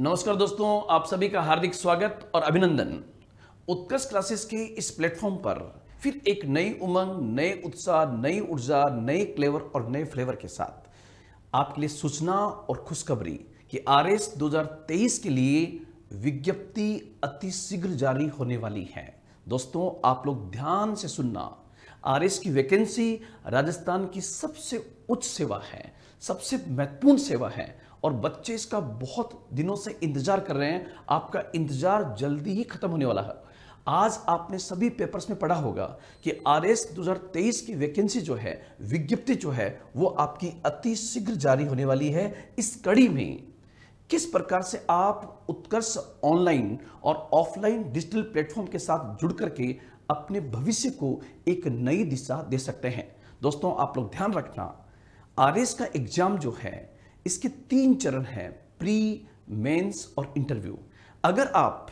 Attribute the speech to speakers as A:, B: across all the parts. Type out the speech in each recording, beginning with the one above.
A: नमस्कार दोस्तों आप सभी का हार्दिक स्वागत और अभिनंदन उत्कर्ष क्लासेस के इस प्लेटफॉर्म पर फिर एक नई उमंग नए उत्साह नई ऊर्जा नए क्लेवर और नए फ्लेवर के साथ आपके लिए सूचना और खुशखबरी कि आर एस के लिए विज्ञप्ति अति शीघ्र जारी होने वाली है दोस्तों आप लोग ध्यान से सुनना आर एस की वैकेंसी राजस्थान की सबसे उच्च सेवा है सबसे महत्वपूर्ण सेवा है और बच्चे इसका बहुत दिनों से इंतजार कर रहे हैं आपका इंतजार जल्दी ही खत्म होने वाला है आज आपने सभी पेपर्स में पढ़ा होगा कि आर एस की वैकेंसी जो है विज्ञप्ति जो है वो आपकी अति शीघ्र जारी होने वाली है इस कड़ी में किस प्रकार से आप उत्कर्ष ऑनलाइन और ऑफलाइन डिजिटल प्लेटफॉर्म के साथ जुड़ करके अपने भविष्य को एक नई दिशा दे सकते हैं दोस्तों आप लोग ध्यान रखना आर का एग्जाम जो है इसके तीन चरण हैं प्री मेंस और इंटरव्यू अगर आप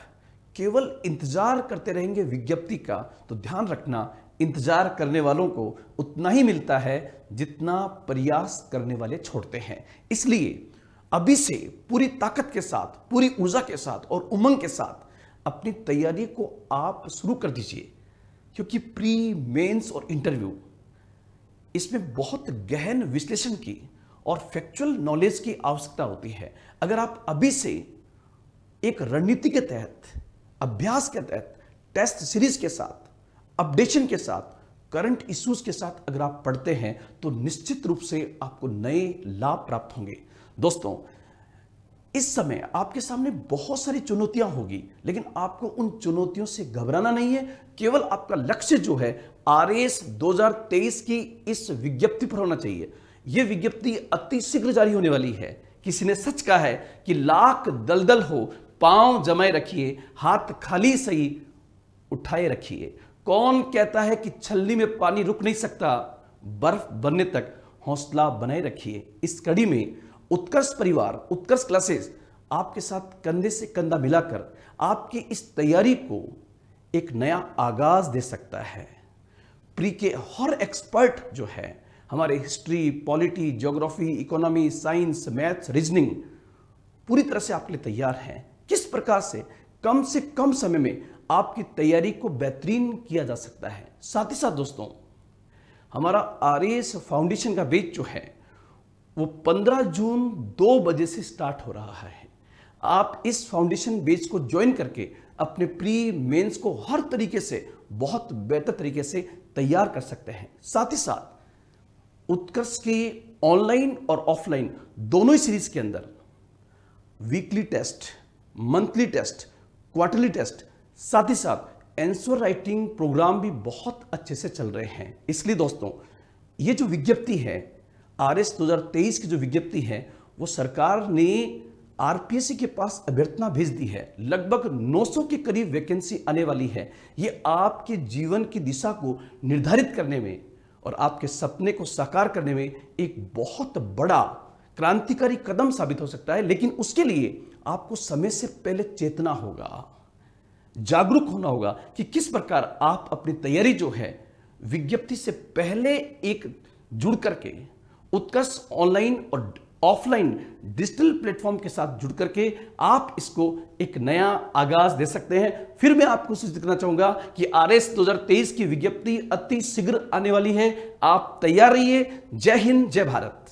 A: केवल इंतजार करते रहेंगे विज्ञप्ति का तो ध्यान रखना इंतजार करने वालों को उतना ही मिलता है जितना प्रयास करने वाले छोड़ते हैं इसलिए अभी से पूरी ताकत के साथ पूरी ऊर्जा के साथ और उमंग के साथ अपनी तैयारी को आप शुरू कर दीजिए क्योंकि प्री मेंस और इंटरव्यू इसमें बहुत गहन विश्लेषण की और फैक्चुअल नॉलेज की आवश्यकता होती है अगर आप अभी से एक रणनीति के तहत अभ्यास के तहत टेस्ट सीरीज के साथ अपडेशन के साथ करंट इश्यूज के साथ अगर आप पढ़ते हैं तो निश्चित रूप से आपको नए लाभ प्राप्त होंगे दोस्तों इस समय आपके सामने बहुत सारी चुनौतियां होगी लेकिन आपको उन चुनौतियों से घबराना नहीं है केवल आपका लक्ष्य जो है आर 2023 की इस विज्ञप्ति पर होना चाहिए यह विज्ञप्ति अति शीघ्र जारी होने वाली है किसी ने सच कहा है कि लाख दलदल हो पांव जमाए रखिए हाथ खाली सही उठाए रखिए कौन कहता है कि छल्ली में पानी रुक नहीं सकता बर्फ बनने तक हौसला बनाए रखिए इस कड़ी में उत्कर्ष परिवार उत्कर्ष क्लासेस आपके साथ कंधे से कंधा मिलाकर आपकी इस तैयारी को एक नया आगाज दे सकता है प्री के हर एक्सपर्ट जो है हमारे history polity geography economy science maths reasoning पूरी तरह से आपके लिए तैयार हैं किस प्रकार से कम से कम समय में आपकी तैयारी को बेहतरीन किया जा सकता है साथ ही साथ दोस्तों हमारा आर फाउंडेशन का बेच जो है वो 15 जून दो बजे से स्टार्ट हो रहा है आप इस फाउंडेशन बेच को ज्वाइन करके अपने प्री मेंस को हर तरीके से बहुत बेहतर तरीके से तैयार कर सकते हैं साथ ही साथ उत्कर्ष के ऑनलाइन और ऑफलाइन दोनों ही सीरीज के अंदर weekly test monthly test quarterly test साथ ही साथ एंसर राइटिंग प्रोग्राम भी बहुत अच्छे से चल रहे हैं इसलिए दोस्तों ये जो विज्ञप्ति है आर एस की जो विज्ञप्ति है वो सरकार ने आरपीएससी के पास अभ्यर्थना भेज दी है लगभग 900 के करीब वैकेंसी आने वाली है ये आपके जीवन की दिशा को निर्धारित करने में और आपके सपने को साकार करने में एक बहुत बड़ा क्रांतिकारी कदम साबित हो सकता है लेकिन उसके लिए आपको समय से पहले चेतना होगा जागरूक होना होगा कि किस प्रकार आप अपनी तैयारी जो है विज्ञप्ति से पहले एक जुड़ करके उत्कर्ष ऑनलाइन और ऑफलाइन डिजिटल प्लेटफॉर्म के साथ जुड़ करके आप इसको एक नया आगाज दे सकते हैं फिर मैं आपको सूचित करना चाहूंगा कि आर एस दो की विज्ञप्ति अति शीघ्र आने वाली है आप तैयार रहिए जय हिंद जय भारत